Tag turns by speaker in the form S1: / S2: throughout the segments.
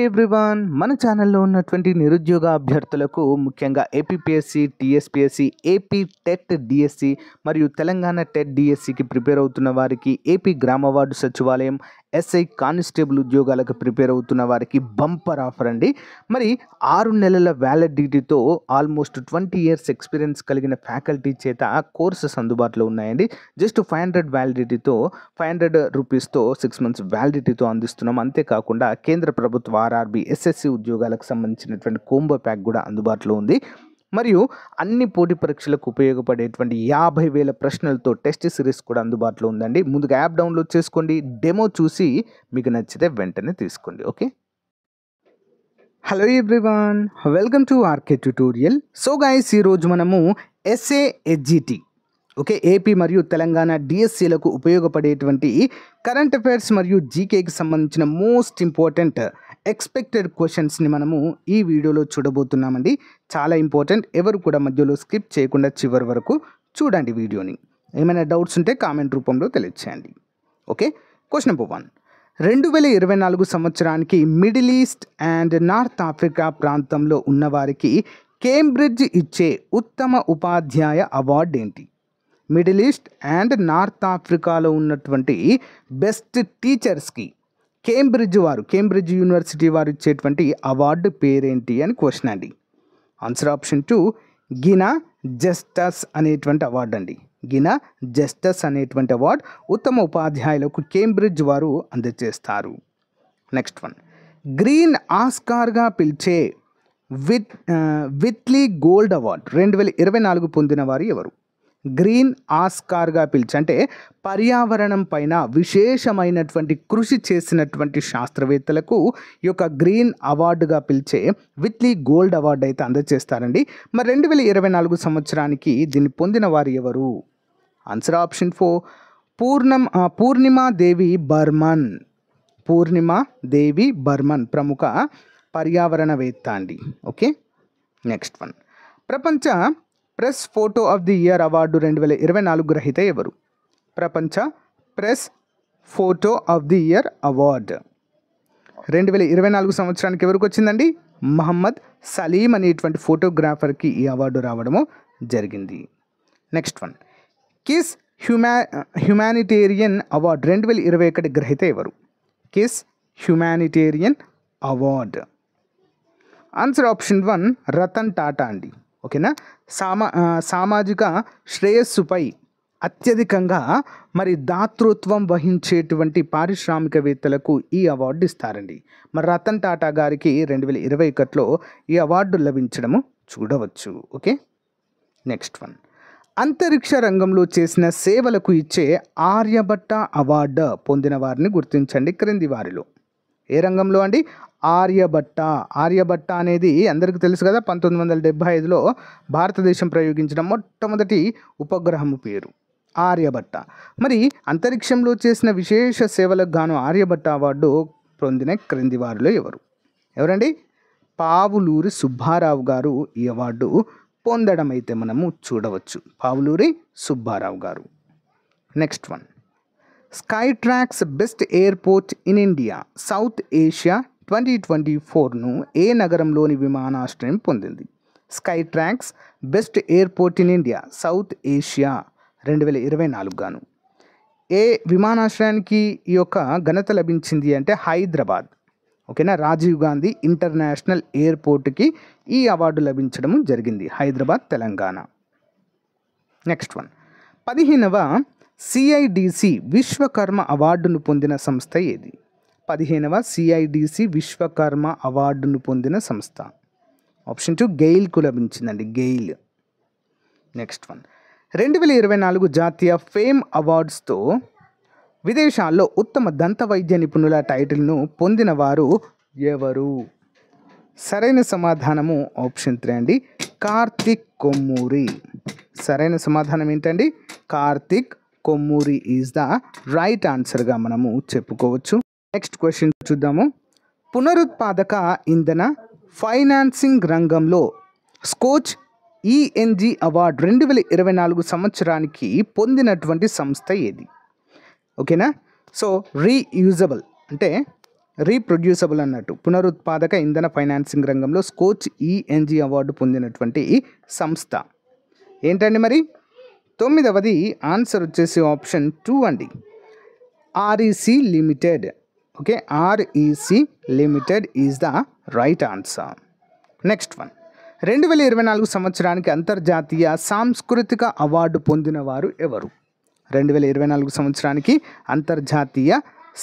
S1: నమస్తే ఎవ్రీవాన్ మన ఛానల్లో ఉన్నటువంటి నిరుద్యోగ అభ్యర్థులకు ముఖ్యంగా APPSC TSPSC AP TET DSC మరియు తెలంగాణ టెట్ డిఎస్సికి e ప్రిపేర్ అవుతున్న వారికి ఏపీ గ్రామ వార్డు సచివాలయం ఎస్ఐ కానిస్టేబుల్ ఉద్యోగాలకు ప్రిపేర్ అవుతున్న వారికి బంపర్ ఆఫర్ అండి మరి ఆరు నెలల వ్యాలిడిటీతో ఆల్మోస్ట్ ట్వంటీ ఇయర్స్ ఎక్స్పీరియన్స్ కలిగిన ఫ్యాకల్టీ చేత కోర్సెస్ అందుబాటులో ఉన్నాయండి జస్ట్ ఫైవ్ హండ్రెడ్ వ్యాలిడిటీతో ఫైవ్ హండ్రెడ్ రూపీస్తో సిక్స్ మంత్స్ వ్యాలిడిటీతో అందిస్తున్నాం అంతేకాకుండా కేంద్ర ప్రభుత్వ ఆర్ఆర్బి ఎస్ఎస్సి ఉద్యోగాలకు సంబంధించినటువంటి కోంబో ప్యాక్ కూడా అందుబాటులో ఉంది మరియు అన్ని పోటీ పరీక్షలకు ఉపయోగపడేటువంటి యాభై వేల ప్రశ్నలతో టెస్ట్ సిరీస్ కూడా అందుబాటులో ఉందండి ముందుగా యాప్ డౌన్లోడ్ చేసుకోండి డెమో చూసి మీకు నచ్చితే వెంటనే తీసుకోండి okay hello everyone welcome to RK tutorial so guys ఈరోజు మనము ఎస్ఏ ఎస్జిటి ఓకే ఏపీ మరియు తెలంగాణ డిఎస్సీలకు ఉపయోగపడేటువంటి కరెంట్ అఫైర్స్ మరియు జీకేకి సంబంధించిన మోస్ట్ ఇంపార్టెంట్ ఎక్స్పెక్టెడ్ క్వశ్చన్స్ని మనము ఈ వీడియోలో చూడబోతున్నామండి చాలా ఇంపార్టెంట్ ఎవరు కూడా మధ్యలో స్కిప్ చేయకుండా చివరి వరకు చూడండి వీడియోని ఏమైనా డౌట్స్ ఉంటే కామెంట్ రూపంలో తెలియచేయండి ఓకే క్వశ్చన్ నెంబర్ వన్ రెండు వేల ఇరవై నాలుగు సంవత్సరానికి middle east and north Africa ప్రాంతంలో ఉన్నవారికి కేంబ్రిడ్జ్ ఇచ్చే ఉత్తమ ఉపాధ్యాయ అవార్డు ఏంటి మిడిల్ ఈస్ట్ అండ్ నార్త్ ఆఫ్రికాలో ఉన్నటువంటి బెస్ట్ టీచర్స్కి కేంబ్రిడ్జ్ వారు కేంబ్రిడ్జ్ యూనివర్సిటీ వారు ఇచ్చేటువంటి అవార్డు పేరేంటి అని క్వశ్చన్ అండి ఆన్సర్ ఆప్షన్ టూ గినా జస్టస్ అనేటువంటి అవార్డు అండి గినా జస్టస్ అనేటువంటి అవార్డు ఉత్తమ ఉపాధ్యాయులకు కేంబ్రిడ్జ్ వారు అందజేస్తారు నెక్స్ట్ వన్ గ్రీన్ ఆస్కార్గా పిలిచే విత్ విత్లీ గోల్డ్ అవార్డు రెండు వేల ఇరవై నాలుగు పొందిన వారు ఎవరు గ్రీన్ ఆస్కార్గా పిలిచి అంటే పర్యావరణం పైన విశేషమైనటువంటి కృషి చేసినటువంటి శాస్త్రవేత్తలకు ఈ యొక్క గ్రీన్ అవార్డుగా పిలిచే విత్లీ గోల్డ్ అవార్డు అయితే అందజేస్తారండి మరి రెండు వేల ఇరవై నాలుగు సంవత్సరానికి దీన్ని పొందిన వారు ఎవరు ఆన్సర్ ఆప్షన్ ఫోర్ పూర్ణం పూర్ణిమా దేవి బర్మన్ పూర్ణిమ దేవి బర్మన్ ప్రముఖ పర్యావరణవేత్త అండి ఓకే నెక్స్ట్ వన్ ప్రపంచ press photo of the year award రెండు వేల ఇరవై నాలుగు గ్రహీత ఎవరు ప్రపంచ press photo of the year award రెండు వేల ఇరవై నాలుగు సంవత్సరానికి ఎవరికి వచ్చిందండి మహమ్మద్ సలీం అనేటువంటి ఫోటోగ్రాఫర్కి ఈ అవార్డు రావడము జరిగింది నెక్స్ట్ వన్ కిస్ హ్యుమా హ్యుమానిటేరియన్ అవార్డు రెండు వేల ఇరవై ఒకటి గ్రహీత ఎవరు KISS humanitarian award answer option one Ratan Tata అండి ఓకేనా సామా సామాజిక శ్రేయస్సుపై అత్యధికంగా మరి దాతృత్వం వహించేటువంటి పారిశ్రామికవేత్తలకు ఈ అవార్డు ఇస్తారండి మరి రతన్ టాటా గారికి రెండు వేల ఇరవై ఒకటిలో ఈ అవార్డు లభించడము చూడవచ్చు ఓకే నెక్స్ట్ వన్ అంతరిక్ష రంగంలో చేసిన సేవలకు ఇచ్చే ఆర్యభట్ట అవార్డు పొందిన వారిని గుర్తించండి క్రింది వారిలో ఏ రంగంలో అండి ఆర్యభట్ట ఆర్యభట్ట అనేది అందరికీ తెలుసు కదా పంతొమ్మిది వందల డెబ్భై ఐదులో భారతదేశం ప్రయోగించిన మొట్టమొదటి ఉపగ్రహము పేరు ఆర్యభట్ట మరి అంతరిక్షంలో చేసిన విశేష సేవలకు గాను ఆర్యభట్ట అవార్డు పొందిన క్రింది వారిలో ఎవరు ఎవరండి పావులూరి సుబ్బారావు గారు ఈ అవార్డు పొందడం అయితే మనము చూడవచ్చు పావులూరి సుబ్బారావు గారు next one Skytrax best airport in India South Asia twenty twenty ఫోర్ను ఏ నగరంలోని విమానాశ్రయం పొందింది Skytrax best airport in India South Asia రెండు వేల ఇరవై నాలుగు గాను ఏ విమానాశ్రయానికి ఈ యొక్క ఘనత లభించింది అంటే హైదరాబాద్ ఓకేనా రాజీవ్ గాంధీ ఇంటర్నేషనల్ ఎయిర్పోర్ట్కి ఈ అవార్డు లభించడం జరిగింది హైదరాబాద్ తెలంగాణ నెక్స్ట్ వన్ పదిహేనవ సిఐడిసి విశ్వకర్మ అవార్డును పొందిన సంస్థ ఏది పదిహేనవ సిఐడిసి విశ్వకర్మ అవార్డును పొందిన సంస్థ ఆప్షన్ టూ గెయిల్కు లభించిందండి గెయిల్ నెక్స్ట్ వన్ రెండు వేల ఇరవై నాలుగు జాతీయ ఫేమ్ అవార్డ్స్తో విదేశాల్లో ఉత్తమ దంత వైద్య నిపుణుల టైటిల్ను పొందిన వారు ఎవరు సరైన సమాధానము ఆప్షన్ త్రీ అండి కార్తిక్ కొమ్మూరి సరైన సమాధానం ఏంటండి Karthik Kommuri is the right ఆన్సర్గా మనము చెప్పుకోవచ్చు నెక్స్ట్ క్వశ్చన్ చూద్దాము పునరుత్పాదక ఇంధన ఫైనాన్సింగ్ రంగంలో స్కోచ్ ఈఎన్జి e అవార్డ్ రెండు వేల ఇరవై నాలుగు సంవత్సరానికి పొందినటువంటి సంస్థ ఏది ఓకేనా సో రీయూజబుల్ అంటే రీప్రొడ్యూసబుల్ అన్నట్టు పునరుత్పాదక ఇంధన ఫైనాన్సింగ్ రంగంలో స్కోచ్ ఈఎన్జి e అవార్డు పొందినటువంటి సంస్థ ఏంటండి మరి తొమ్మిదవది ఆన్సర్ వచ్చేసి ఆప్షన్ టూ అండి REC limited e okay REC limited is the right answer next one రెండు వేల ఇరవై నాలుగు సంవత్సరానికి అంతర్జాతీయ సాంస్కృతిక అవార్డు పొందిన వారు ఎవరు రెండు వేల ఇరవై నాలుగు సంవత్సరానికి అంతర్జాతీయ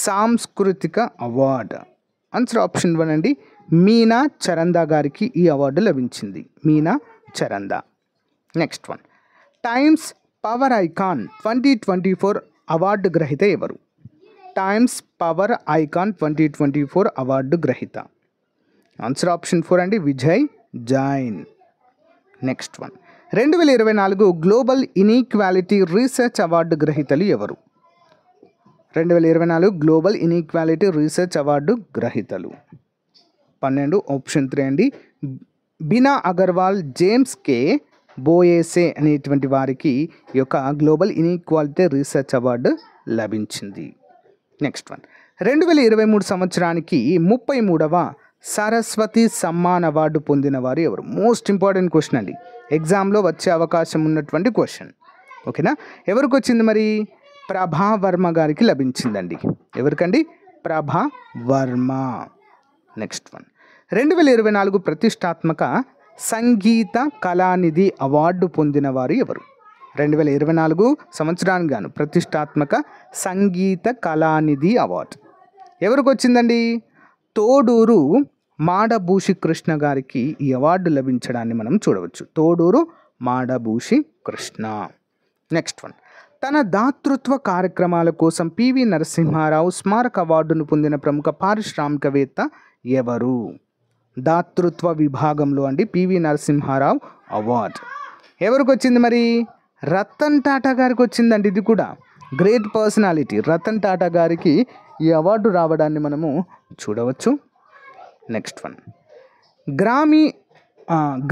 S1: సాంస్కృతిక అవార్డు ఆన్సర్ ఆప్షన్ వన్ అండి మీనా చరందా గారికి ఈ అవార్డు లభించింది Meena Charanda next one Times power icon twenty twenty four award గ్రహీత ఎవరు Times power icon twenty twenty four award గ్రహీత ఆన్సర్ ఆప్షన్ ఫోర్ అండి విజయ్ జైన్ నెక్స్ట్ వన్ రెండు వేల ఇరవై నాలుగు గ్లోబల్ ఇనీక్వాలిటీ రీసెర్చ్ అవార్డు గ్రహీతలు ఎవరు రెండు వేల ఇరవై నాలుగు గ్లోబల్ ఇన్ఈక్వాలిటీ రీసెర్చ్ అవార్డు గ్రహీతలు పన్నెండు ఆప్షన్ త్రీ అండి బినా అగర్వాల్ జేమ్స్ కే బోయేసే అనేటువంటి వారికి ఈ యొక్క గ్లోబల్ ఇనీక్వాలిటీ రీసెర్చ్ అవార్డు లభించింది నెక్స్ట్ వన్ రెండు వేల ఇరవై మూడు సంవత్సరానికి ముప్పై మూడవ సరస్వతి సమ్మాన్ అవార్డు పొందిన వారు ఎవరు మోస్ట్ ఇంపార్టెంట్ క్వశ్చన్ అండి ఎగ్జామ్లో వచ్చే అవకాశం ఉన్నటువంటి క్వశ్చన్ ఓకేనా ఎవరికి వచ్చింది మరి ప్రభా వర్మ గారికి లభించిందండి ఎవరికండి ప్రభా వర్మ నెక్స్ట్ వన్ రెండు వేల ఇరవై నాలుగు ప్రతిష్టాత్మక సంగీత కళానిధి అవార్డు పొందిన వారు ఎవరు రెండు వేల ఇరవై నాలుగు సంవత్సరానికి గాను ప్రతిష్టాత్మక సంగీత కళానిధి అవార్డు ఎవరికి వచ్చిందండి తోడూరు మాడభూషి కృష్ణ గారికి ఈ అవార్డు లభించడాన్ని మనం చూడవచ్చు తోడూరు మాడభూషి కృష్ణ నెక్స్ట్ వన్ తన దాతృత్వ కార్యక్రమాల కోసం పివి నరసింహారావు స్మారక అవార్డును పొందిన ప్రముఖ పారిశ్రామికవేత్త ఎవరు దాతృత్వ విభాగంలో అండి పివి నరసింహారావు అవార్డు ఎవరికి వచ్చింది మరి రతన్ టాటా గారికి వచ్చిందండి ఇది కూడా గ్రేట్ పర్సనాలిటీ రతన్ టాటా గారికి ఈ అవార్డు రావడాన్ని మనము చూడవచ్చు నెక్స్ట్ వన్ గ్రామీ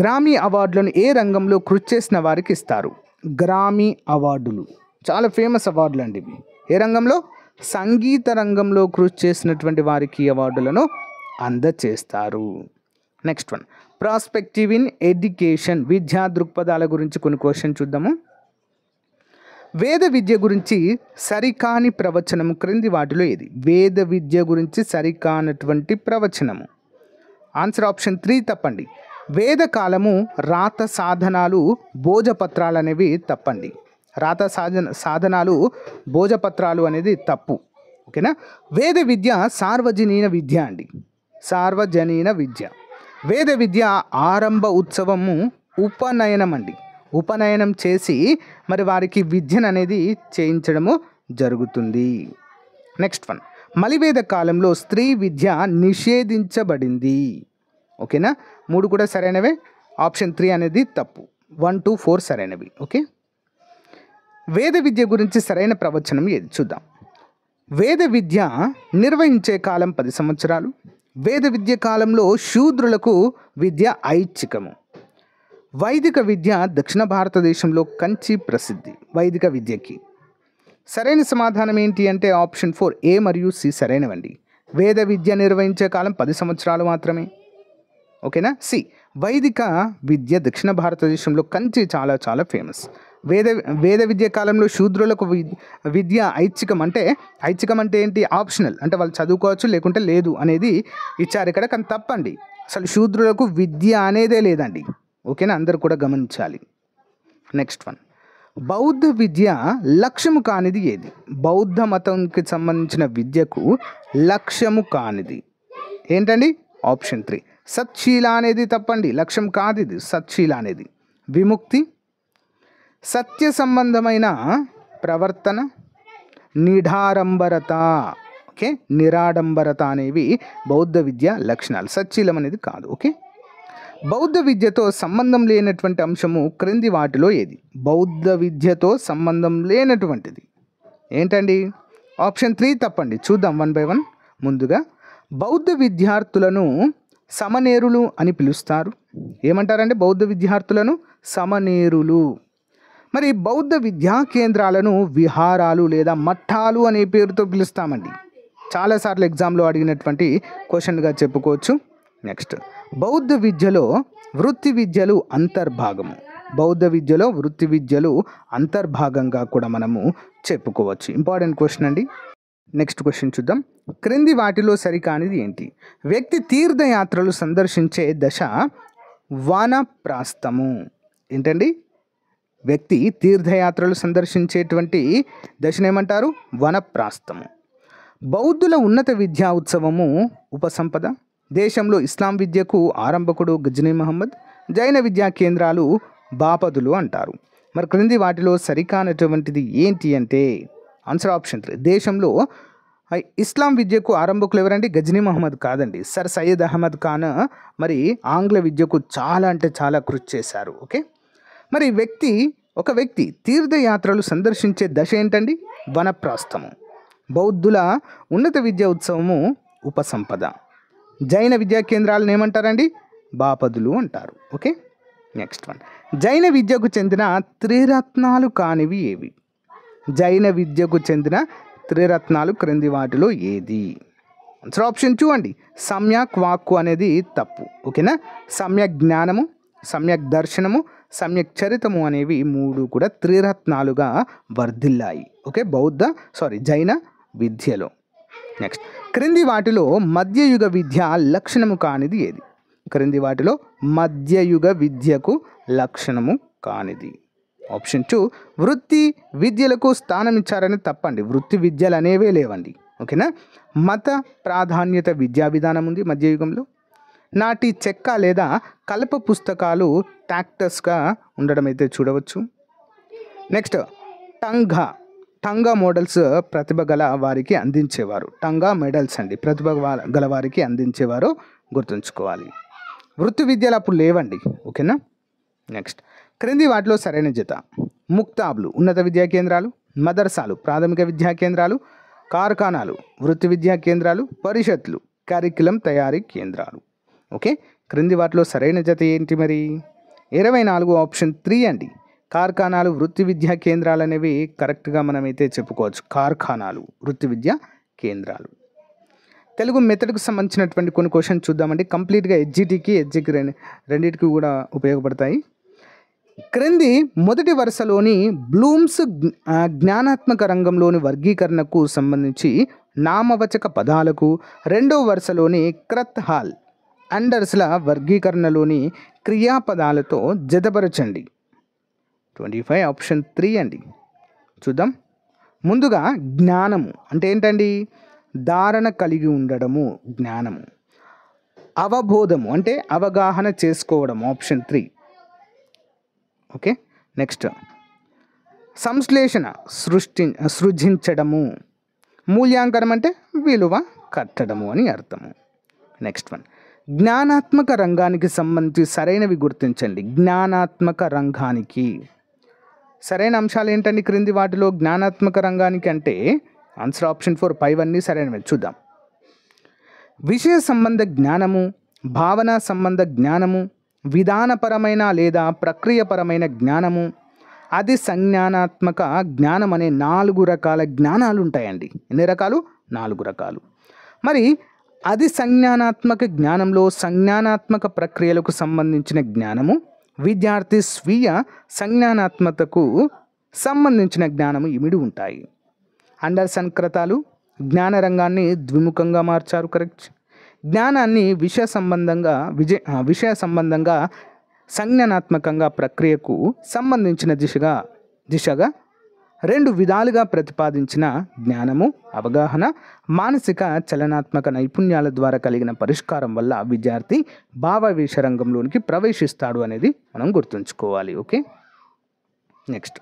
S1: గ్రామీ అవార్డులను ఏ రంగంలో కృషి చేసిన వారికి ఇస్తారు గ్రామీ అవార్డులు చాలా ఫేమస్ అవార్డులు అండి ఇవి ఏ రంగంలో సంగీత రంగంలో కృషి చేసినటువంటి వారికి అవార్డులను అందచేస్తారు next one prospective in education విద్యా దృక్పథాల గురించి కొన్ని క్వశ్చన్ చూద్దాము వేద విద్య గురించి సరికాని ప్రవచనము క్రింది వాటిలో ఏది వేద విద్య గురించి సరికానటువంటి ప్రవచనము ఆన్సర్ ఆప్షన్ త్రీ తప్పండి వేదకాలము రాత సాధనాలు భోజపత్రాలు అనేవి తప్పండి రాత సాధన సాధనాలు భోజపత్రాలు అనేది తప్పు ఓకేనా వేద విద్య సార్వజనీన విద్య అండి సార్వజనీన విద్య వేద విద్య ఆరంభ ఉత్సవము ఉపనయనం అండి ఉపనయనం చేసి మరి వారికి విద్యను అనేది చేయించడము జరుగుతుంది నెక్స్ట్ వన్ మలివేద కాలంలో స్త్రీ విద్య నిషేధించబడింది ఓకేనా మూడు కూడా సరైనవే ఆప్షన్ త్రీ అనేది తప్పు వన్ టూ ఫోర్ సరైనవి ఓకే వేద విద్య గురించి సరైన ప్రవచనం ఏది చూద్దాం వేద విద్య నిర్వహించే కాలం పది సంవత్సరాలు వేద విద్య కాలంలో శూద్రులకు విద్య ఐచ్ఛికము వైదిక విద్య దక్షిణ భారతదేశంలో కంచి ప్రసిద్ధి వైదిక విద్యకి సరైన సమాధానం ఏంటి అంటే ఆప్షన్ ఫోర్ ఏ మరియు సి సరైనవండి వేద విద్య నిర్వహించే కాలం పది సంవత్సరాలు మాత్రమే ఓకేనా సి వైదిక విద్య దక్షిణ భారతదేశంలో కంచి చాలా చాలా ఫేమస్ వేద వేద విద్య కాలంలో శూద్రులకు విద్య ఐచ్ఛికం అంటే ఐచ్ఛికం అంటే ఏంటి ఆప్షనల్ అంటే వాళ్ళు చదువుకోవచ్చు లేకుంటే లేదు అనేది ఇచ్చారు ఇక్కడ కానీ తప్పండి అసలు శూద్రులకు విద్య అనేదే లేదండి ఓకేనా అందరు కూడా గమనించాలి నెక్స్ట్ వన్ బౌద్ధ విద్య లక్ష్యము కానిది ఏది బౌద్ధ మతంకి సంబంధించిన విద్యకు లక్ష్యము కానిది ఏంటండి ఆప్షన్ త్రీ సత్శీల అనేది తప్పండి లక్ష్యం కాదు ఇది సత్శీల అనేది విముక్తి సత్య సంబంధమైన ప్రవర్తన నిఢారంబరత ఓకే నిరాడంబరత అనేవి బౌద్ధ విద్య లక్షణాలు సత్శీలం అనేది కాదు ఓకే బౌద్ధ విద్యతో సంబంధం లేనటువంటి అంశము క్రింది వాటిలో ఏది బౌద్ధ విద్యతో సంబంధం లేనటువంటిది ఏంటండి ఆప్షన్ త్రీ తప్పండి చూద్దాం వన్ బై వన్ ముందుగా బౌద్ధ విద్యార్థులను సమనేరులు అని పిలుస్తారు ఏమంటారంటే బౌద్ధ విద్యార్థులను సమనేరులు మరి బౌద్ధ విద్యా కేంద్రాలను విహారాలు లేదా మఠాలు అనే పేరుతో పిలుస్తామండి చాలాసార్లు ఎగ్జామ్లో అడిగినటువంటి క్వశ్చన్గా చెప్పుకోవచ్చు నెక్స్ట్ బౌద్ధ విద్యలో వృత్తి విద్యలు అంతర్భాగము బౌద్ధ విద్యలో వృత్తి విద్యలు అంతర్భాగంగా కూడా మనము చెప్పుకోవచ్చు ఇంపార్టెంట్ క్వశ్చన్ అండి నెక్స్ట్ క్వశ్చన్ చూద్దాం క్రింది వాటిలో సరికానిది ఏంటి వ్యక్తి తీర్థయాత్రలు సందర్శించే దశ వానప్రాస్తము ఏంటండి వ్యక్తి తీర్థయాత్రలు సందర్శించేటువంటి దశను ఏమంటారు వనప్రాస్తము బౌద్ధుల ఉన్నత విద్యా ఉత్సవము ఉపసంపద దేశంలో ఇస్లాం విద్యకు ఆరంభకుడు గజ్నీ మహమ్మద్ జైన విద్యా కేంద్రాలు బాపదులు అంటారు మరి క్రింది వాటిలో సరికానటువంటిది ఏంటి అంటే ఆన్సర్ ఆప్షన్ త్రీ దేశంలో ఇస్లాం విద్యకు ఆరంభకులు ఎవరండి గజ్నీ మహమ్మద్ కాదండి సర్ సయ్యద్ అహ్మద్ ఖాన్ మరి ఆంగ్ల విద్యకు చాలా అంటే చాలా కృషి చేశారు ఓకే మరి వ్యక్తి ఒక వ్యక్తి తీర్థయాత్రలు సందర్శించే దశ ఏంటండి వనప్రాస్థము బౌద్ధుల ఉన్నత విద్యా ఉత్సవము ఉపసంపద జైన విద్యా కేంద్రాలను ఏమంటారండి బాపదులు అంటారు ఓకే నెక్స్ట్ వన్ జైన విద్యకు చెందిన త్రిరత్నాలు కానివి ఏవి జైన విద్యకు చెందిన త్రిరత్నాలు క్రింది వాటిలో ఏది ఆన్సర్ ఆప్షన్ టూ అండి సమ్యక్ వాక్కు అనేది తప్పు ఓకేనా సమ్యక్ జ్ఞానము సమ్యక్ దర్శనము సమ్యక్ చరితము అనేవి మూడు కూడా త్రిరత్నాలుగా వర్ధిల్లాయి ఓకే బౌద్ధ సారీ జైన విద్యలో నెక్స్ట్ క్రింది వాటిలో మధ్యయుగ విద్య లక్షణము కానిది ఏది క్రింది వాటిలో మధ్యయుగ విద్యకు లక్షణము కానిది ఆప్షన్ టూ వృత్తి విద్యలకు స్థానం ఇచ్చారని తప్పండి వృత్తి విద్యలు అనేవే లేవండి ఓకేనా మత ప్రాధాన్యత విద్యా విధానం ఉంది మధ్యయుగంలో నాటి చెక్క లేదా కలప పుస్తకాలు ట్యాక్టస్గా ఉండడం అయితే చూడవచ్చు నెక్స్ట్ టంఘ టంగా మోడల్స్ ప్రతిభ గల వారికి అందించేవారు టంగా మెడల్స్ అండి ప్రతిభ గల వారికి అందించేవారు గుర్తుంచుకోవాలి వృత్తి విద్యలు అప్పుడు లేవండి ఓకేనా నెక్స్ట్ క్రింది వాటిలో సరైన జత ముక్తాబ్లు ఉన్నత విద్యా కేంద్రాలు మదర్సాలు ప్రాథమిక విద్యా కేంద్రాలు కార్ఖానాలు వృత్తి విద్యా కేంద్రాలు పరిషత్లు కరికులం తయారీ కేంద్రాలు ఓకే క్రింది వాటిలో సరైన జత ఏంటి మరి ఇరవై నాలుగు ఆప్షన్ త్రీ అండి కార్ఖానాలు వృత్తి విద్యా కేంద్రాలు అనేవి కరెక్ట్గా మనమైతే చెప్పుకోవచ్చు కార్ఖానాలు వృత్తి విద్యా కేంద్రాలు తెలుగు మెథడ్కు సంబంధించినటువంటి కొన్ని క్వశ్చన్ చూద్దామండి కంప్లీట్గా ఎడ్జిటీకి ఎడ్జికి రెండు రెండింటికి కూడా ఉపయోగపడతాయి క్రింది మొదటి వరుసలోని బ్లూమ్స్ జ్ఞానాత్మక రంగంలోని వర్గీకరణకు సంబంధించి నామవచక పదాలకు రెండో వరుసలోని క్రత్ హాల్ అండర్స్ల వర్గీకరణలోని క్రియాపదాలతో జతపరచండి ట్వంటీ ఫైవ్ ఆప్షన్ త్రీ అండి చూద్దాం ముందుగా జ్ఞానము అంటే ఏంటండి ధారణ కలిగి ఉండడము జ్ఞానము అవబోధము అంటే అవగాహన చేసుకోవడం ఆప్షన్ త్రీ ఓకే నెక్స్ట్ సంశ్లేషణ సృష్టి సృజించడము మూల్యాంకనం అంటే విలువ కట్టడము అని అర్థము నెక్స్ట్ వన్ జ్ఞానాత్మక రంగానికి సంబంధించి సరైనవి గుర్తించండి జ్ఞానాత్మక రంగానికి సరైన అంశాలు ఏంటండి క్రింది వాటిలో జ్ఞానాత్మక రంగానికి అంటే ఆన్సర్ ఆప్షన్ ఫోర్ ఫైవ్ అన్నీ సరైనవి చూద్దాం విషయ సంబంధ జ్ఞానము భావన సంబంధ జ్ఞానము విధానపరమైన లేదా ప్రక్రియపరమైన జ్ఞానము అది సంజ్ఞానాత్మక జ్ఞానం అనే నాలుగు రకాల జ్ఞానాలు ఉంటాయండి ఎన్ని రకాలు నాలుగు రకాలు మరి అది సంజ్ఞానాత్మక జ్ఞానంలో సంజ్ఞానాత్మక ప్రక్రియలకు సంబంధించిన జ్ఞానము విద్యార్థి స్వీయ సంజ్ఞానాత్మతకు సంబంధించిన జ్ఞానము ఇమిడి ఉంటాయి అండర్సన్ క్రతాలు జ్ఞానరంగాన్ని ద్విముఖంగా మార్చారు కరెక్ట్ జ్ఞానాన్ని విషయ సంబంధంగా విజయ విషయ సంబంధంగా సంజ్ఞానాత్మకంగా ప్రక్రియకు సంబంధించిన దిశగా దిశగా రెండు విధాలుగా ప్రతిపాదించిన జ్ఞానము అవగాహన మానసిక చలనాత్మక నైపుణ్యాల ద్వారా కలిగిన పరిష్కారం వల్ల విద్యార్థి భావవేశ రంగంలోనికి ప్రవేశిస్తాడు అనేది మనం గుర్తుంచుకోవాలి ఓకే నెక్స్ట్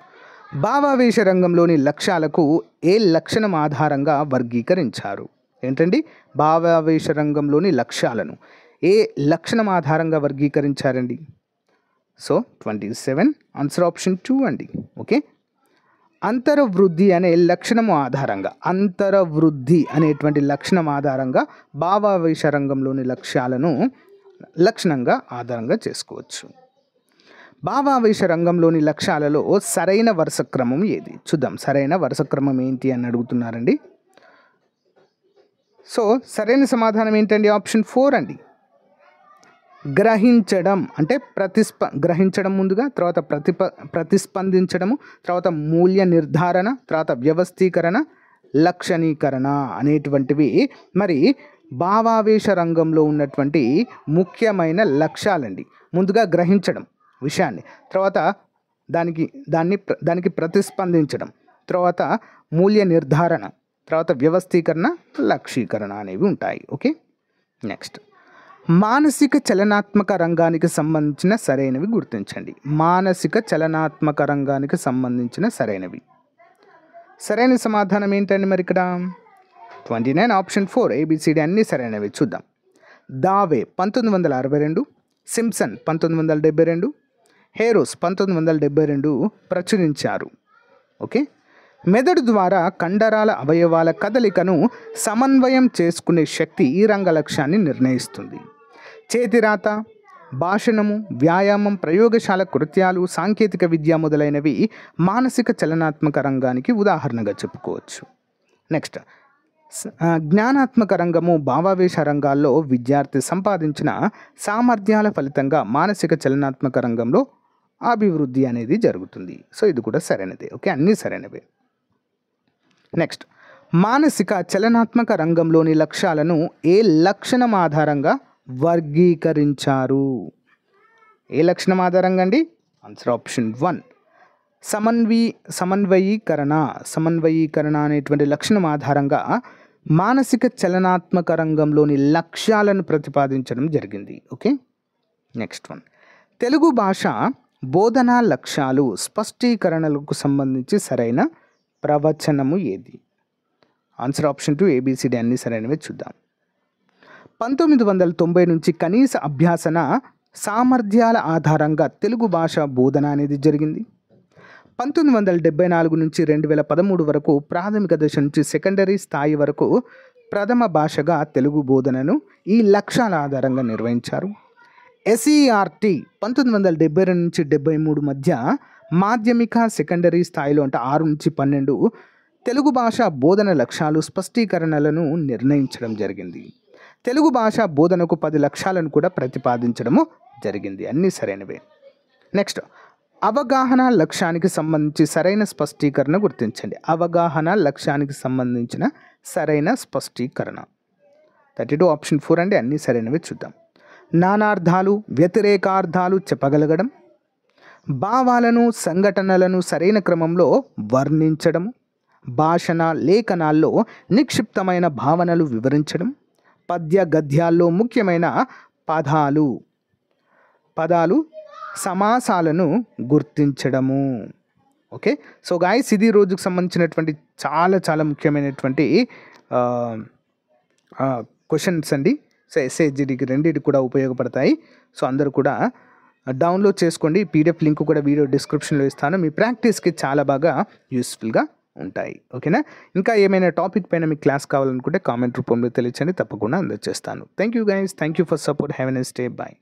S1: భావావేశ రంగంలోని లక్ష్యాలకు ఏ లక్షణం ఆధారంగా వర్గీకరించారు ఏంటండి భావావేశ రంగంలోని లక్ష్యాలను ఏ లక్షణం ఆధారంగా వర్గీకరించారండి so twenty seven answer option two అండి ఓకే అంతరవృద్ధి అనే లక్షణము ఆధారంగా అంతరవృద్ధి అనేటువంటి లక్షణం ఆధారంగా భావావేశ రంగంలోని లక్ష్యాలను లక్షణంగా ఆధారంగా చేసుకోవచ్చు భావావేశ రంగంలోని లక్ష్యాలలో సరైన వరుస క్రమం ఏది చూద్దాం సరైన వరుస క్రమం ఏంటి అని అడుగుతున్నారండి సో సరైన సమాధానం ఏంటండి ఆప్షన్ ఫోర్ అండి గ్రహించడం అంటే ప్రతిస్ప గ్రహించడం ముందుగా తర్వాత ప్రతిప ప్రతిస్పందించడము తర్వాత మూల్య నిర్ధారణ తర్వాత వ్యవస్థీకరణ లక్షణీకరణ అనేటువంటివి మరి భావావేశ రంగంలో ఉన్నటువంటి ముఖ్యమైన లక్ష్యాలండి ముందుగా గ్రహించడం విషయాన్ని తర్వాత దానికి దాన్ని దానికి ప్రతిస్పందించడం తర్వాత మూల్య నిర్ధారణ తర్వాత వ్యవస్థీకరణ లక్షీకరణ అనేవి ఉంటాయి ఓకే నెక్స్ట్ మానసిక చలనాత్మక రంగానికి సంబంధించిన సరైనవి గుర్తించండి మానసిక చలనాత్మక రంగానికి సంబంధించిన సరైనవి సరైన సమాధానం ఏంటండి మరి ఇక్కడ twenty nine option four A B C D అన్నీ సరైనవి చూద్దాం దావే పంతొమ్మిది వందల అరవై రెండు సింప్సన్ పంతొమ్మిది వందల డెబ్బై రెండు హేరోస్ పంతొమ్మిది వందల డెబ్బై రెండు ప్రచురించారు ఓకే మెదడు ద్వారా కండరాల అవయవాల కదలికను సమన్వయం చేసుకునే శక్తి ఈ రంగ లక్ష్యాన్ని నిర్ణయిస్తుంది చేతిరాత భాషణము వ్యాయామం ప్రయోగశాల కృత్యాలు సాంకేతిక విద్య మొదలైనవి మానసిక చలనాత్మక రంగానికి ఉదాహరణగా చెప్పుకోవచ్చు నెక్స్ట్ జ్ఞానాత్మక రంగము భావావేశ రంగాల్లో విద్యార్థి సంపాదించిన సామర్థ్యాల ఫలితంగా మానసిక చలనాత్మక రంగంలో అభివృద్ధి అనేది జరుగుతుంది సో ఇది కూడా సరైనదే ఓకే అన్నీ సరైనవే నెక్స్ట్ మానసిక చలనాత్మక రంగంలోని లక్ష్యాలను ఏ లక్షణం ఆధారంగా వర్గీకరించారు ఏ లక్షణం ఆధారంగా అండి ఆన్సర్ ఆప్షన్ వన్ సమన్వీ సమన్వయీకరణ సమన్వయీకరణ అనేటువంటి లక్షణం ఆధారంగా మానసిక చలనాత్మక రంగంలోని లక్ష్యాలను ప్రతిపాదించడం జరిగింది ఓకే నెక్స్ట్ వన్ తెలుగు భాష బోధనా లక్ష్యాలు స్పష్టీకరణలకు సంబంధించి సరైన ప్రవచనము ఏది ఆన్సర్ ఆప్షన్ టూ ఏబిసిడి అన్ని సరైనవి చూద్దాం పంతొమ్మిది వందల తొంభై నుంచి కనీస అభ్యాసన సామర్థ్యాల ఆధారంగా తెలుగు భాష బోధన అనేది జరిగింది పంతొమ్మిది వందల డెబ్బై నాలుగు నుంచి రెండు వేల పదమూడు వరకు ప్రాథమిక దశ నుంచి సెకండరీ స్థాయి వరకు ప్రథమ భాషగా తెలుగు బోధనను ఈ లక్ష్యాల ఆధారంగా నిర్వహించారు ఎస్ఈఆర్టీ e పంతొమ్మిది వందల డెబ్బై రెండు నుంచి డెబ్బై మూడు మధ్య మాధ్యమిక సెకండరీ స్థాయిలో అంటే ఆరు నుంచి పన్నెండు తెలుగు భాష బోధన లక్ష్యాలు స్పష్టీకరణలను నిర్ణయించడం జరిగింది తెలుగు భాష బోధనకు పది లక్ష్యాలను కూడా ప్రతిపాదించడము జరిగింది అన్నీ సరైనవే నెక్స్ట్ అవగాహన లక్ష్యానికి సంబంధించి సరైన స్పష్టీకరణ గుర్తించండి అవగాహన లక్ష్యానికి సంబంధించిన సరైన స్పష్టీకరణ థర్టీ టూ ఆప్షన్ ఫోర్ అండి అన్నీ సరైనవి చూద్దాం నానార్థాలు వ్యతిరేకార్థాలు చెప్పగలగడం భావాలను సంఘటనలను సరైన క్రమంలో వర్ణించడం భాషణ లేఖనాల్లో నిక్షిప్తమైన భావనలు వివరించడం పద్య గద్యాల్లో ముఖ్యమైన పదాలు పదాలు సమాసాలను గుర్తించడము ఓకే సో గాయస్ ఇది రోజుకు సంబంధించినటువంటి చాలా చాలా ముఖ్యమైనటువంటి క్వశ్చన్స్ అండి సో ఎస్ఏజీడీకి రెండింటి కూడా ఉపయోగపడతాయి సో అందరూ కూడా డౌన్లోడ్ చేసుకోండి పీడిఎఫ్ లింక్ కూడా వీడియో డిస్క్రిప్షన్లో ఇస్తాను మీ ప్రాక్టీస్కి చాలా బాగా యూస్ఫుల్గా ఉంటాయి ఓకేనా ఇంకా ఏమైనా టాపిక్ పైన మీకు క్లాస్ కావాలనుకుంటే కామెంట్ రూపంలో తెలియచండి తప్పకుండా అందజేస్తాను thank you guys thank you for support have and stay bye